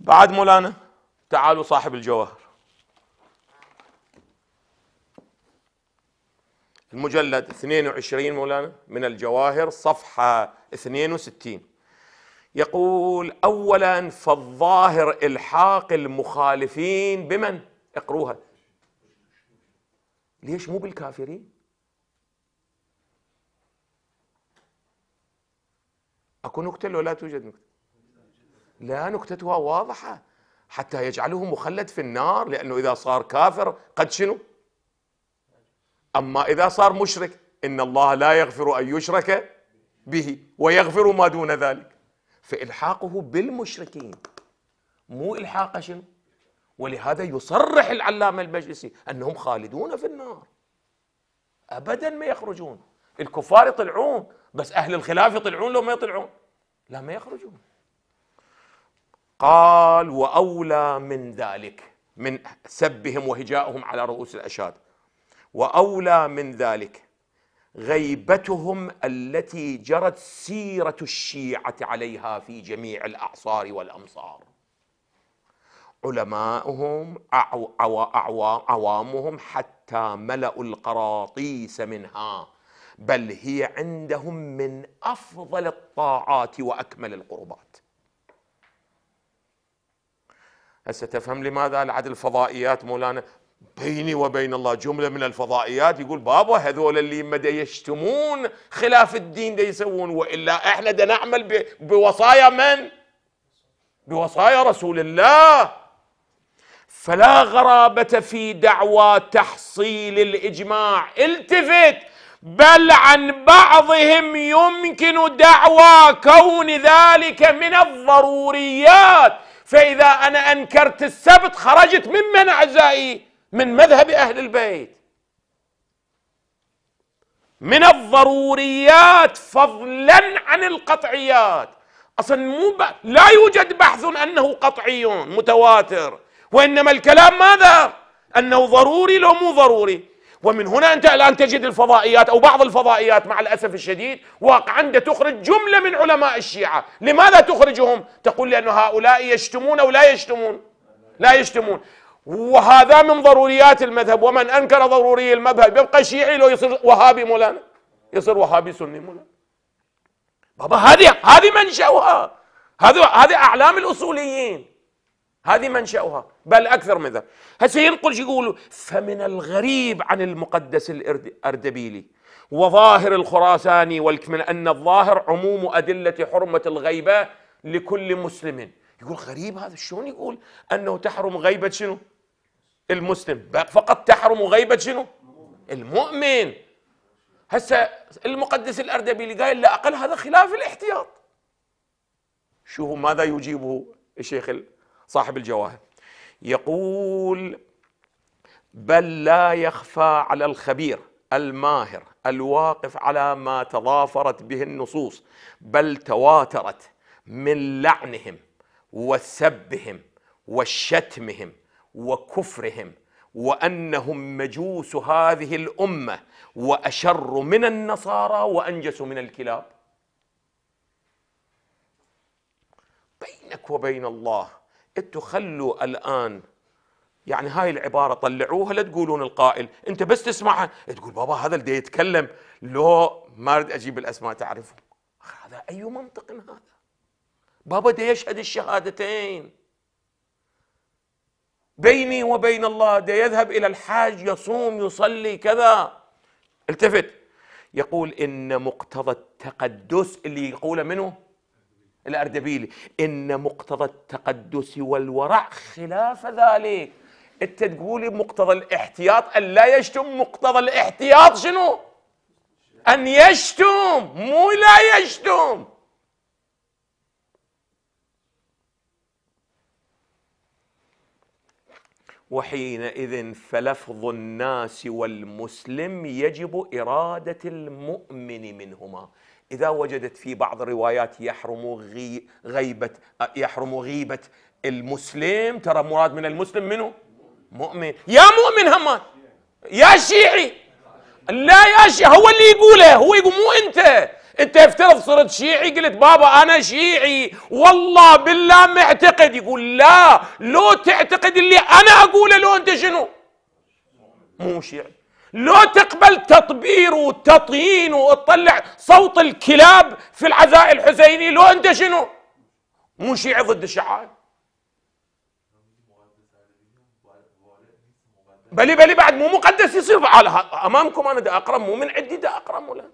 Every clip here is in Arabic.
بعد مولانا تعالوا صاحب الجواهر المجلد 22 مولانا من الجواهر صفحة 62 يقول أولا فالظاهر إلحاق المخالفين بمن؟ اقروها ليش مو بالكافرين؟ اكو نكته لو لا توجد نكته لا نكتتها واضحة حتى يجعله مخلد في النار لأنه إذا صار كافر قد شنو أما إذا صار مشرك إن الله لا يغفر أن يشرك به ويغفر ما دون ذلك فإلحاقه بالمشركين مو إلحاق شنو ولهذا يصرح العلامة المجلسي أنهم خالدون في النار أبدا ما يخرجون الكفار يطلعون بس أهل الخلاف يطلعون لو ما يطلعون لا ما يخرجون قال واولى من ذلك من سبهم وهجائهم على رؤوس الاشهاد واولى من ذلك غيبتهم التي جرت سيره الشيعه عليها في جميع الاعصار والامصار علماؤهم أعو أعو أعو عوامهم حتى ملأوا القراطيس منها بل هي عندهم من أفضل الطاعات وأكمل القربات هسه تفهم لماذا العدل الفضائيات مولانا بيني وبين الله جمله من الفضائيات يقول بابا هذول اللي مدى يشتمون خلاف الدين ده يسوون والا احنا دا نعمل بوصايا من؟ بوصايا رسول الله فلا غرابة في دعوى تحصيل الإجماع التفت بل عن بعضهم يمكن دعوى كون ذلك من الضروريات فإذا أنا أنكرت السبت خرجت ممن أعزائي من مذهب أهل البيت من الضروريات فضلا عن القطعيات اصلا مو ب... لا يوجد بحث انه قطعي متواتر وانما الكلام ماذا؟ انه ضروري لو مو ضروري ومن هنا أنت الآن تجد الفضائيات أو بعض الفضائيات مع الأسف الشديد واقعا تخرج جملة من علماء الشيعة لماذا تخرجهم؟ تقول لأن هؤلاء يشتمون أو لا يشتمون لا يشتمون وهذا من ضروريات المذهب ومن أنكر ضروري المذهب يبقى شيعي لو يصير وهابي مولانا يصير وهابي سني مولانا بابا هذه هذه منشأها هذا هذه أعلام الأصوليين هذه منشأها بل أكثر من ذلك هسه ينقل يقولوا فمن الغريب عن المقدس الأردبيلي وظاهر الخراساني والكمن أن الظاهر عموم أدلة حرمة الغيبة لكل مسلم يقول غريب هذا شلون يقول أنه تحرم غيبة شنو المسلم فقط تحرم غيبة شنو المؤمن هسه المقدس الأردبيلي قال لا أقل هذا خلاف الاحتياط شوفوا ماذا يجيبه الشيخ صاحب الجواهر يقول بل لا يخفى على الخبير الماهر الواقف على ما تضافرت به النصوص بل تواترت من لعنهم وسبهم وشتمهم وكفرهم وانهم مجوس هذه الامه واشر من النصارى وانجس من الكلاب بينك وبين الله انتم خلوا الان يعني هاي العباره طلعوها لا تقولون القائل انت بس تسمعها تقول بابا هذا اللي يتكلم لو ما اريد اجيب الاسماء تعرفهم هذا اي منطق هذا بابا دا يشهد الشهادتين بيني وبين الله دا يذهب الى الحاج يصوم يصلي كذا التفت يقول ان مقتضى التقدس اللي يقوله منه الأردبيلي إن مقتضى التقدس والورع خلاف ذلك أنت تقولي مقتضى الاحتياط أن لا يشتم مقتضى الاحتياط شنو؟ أن يشتم مو لا يشتم وحينئذ فلفظ الناس والمسلم يجب إرادة المؤمن منهما إذا وجدت في بعض الروايات يحرم غي غيبة يحرم غيبة المسلم ترى مراد من المسلم منه مؤمن يا مؤمن همان يا شيعي لا يا شيعي هو اللي يقوله هو يقول مو أنت انت افترض صرت شيعي قلت بابا انا شيعي والله بالله معتقد يقول لا لو تعتقد اللي انا اقوله لو انت شنو مو شيعي لو تقبل تطبير وتطين وتطلع صوت الكلاب في العزاء الحسيني لو انت شنو مو شيعي ضد الشعائر بلي بلي بعد مو مقدس يصير على امامكم انا دا اقرا مو من عندي دا اقرا ولا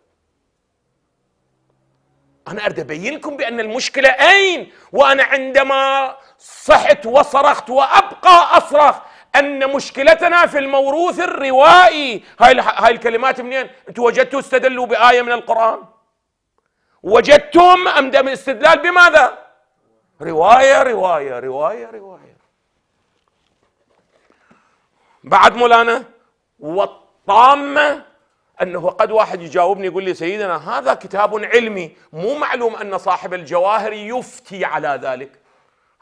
أنا أريد أبين لكم بأن المشكلة أين وأنا عندما صحت وصرخت وأبقى أصرخ أن مشكلتنا في الموروث الروائي هاي, هاي الكلمات منين أنتم وجدتوا استدلوا بآية من القرآن وجدتم أم دم استدلال بماذا رواية رواية رواية رواية بعد مولانا والطامة انه قد واحد يجاوبني يقول لي سيدنا هذا كتاب علمي مو معلوم ان صاحب الجواهر يفتي على ذلك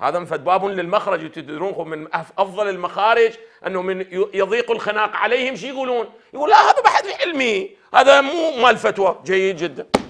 هذا مفد باب للمخرج تدرون من افضل المخارج انه من يضيق الخناق عليهم شو يقولون؟ يقول لا هذا بحث علمي هذا مو مال فتوى جيد جدا